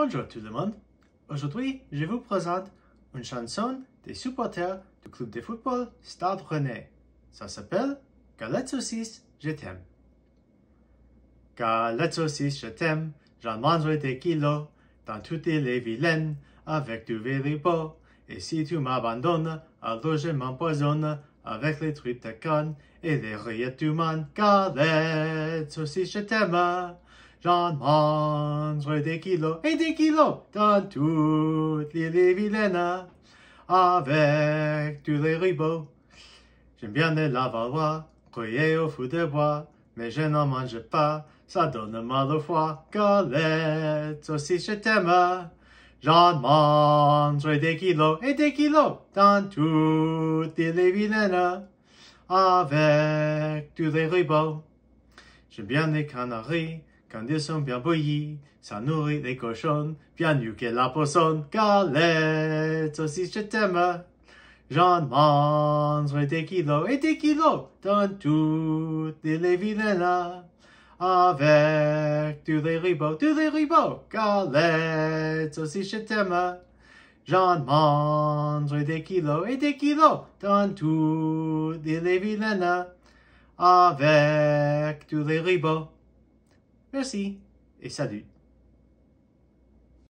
Bonjour tout le monde. Aujourd'hui, je vous présente une chanson des supporters du club de football Stade Rennais. Ça s'appelle Galette saucisse, je t'aime. Galette saucisse, je t'aime. J'en mangerai des kilos dans toutes les vilaines avec du verre Et si tu m'abandonnes, alors je m'empoisonne avec les truites de canne et les rillettes du man. Galette saucisse, je t'aime. J'en mangerai des kilos et des kilos dans toutes les les vilaines avec tous les ribots. J'aime bien les lavalois croyez au fou de bois, mais je n'en mange pas, ça donne mal au foie. Galette, aussi je t'aime. J'en mangerai des kilos et des kilos dans toutes les vilaines avec tous les ribots. J'aime bien les canaries, quand ils sont bien bouillis, ça nourrit les cochons, bien mieux que la poisson, galette, aussi je t'aime. J'en mange des kilos et des kilos dans toutes les villes Avec tous les ribots, tous les ribots, galette, aussi je t'aime. J'en mange des kilos et des kilos dans toutes les villes Avec tous les ribots. Merci et salut.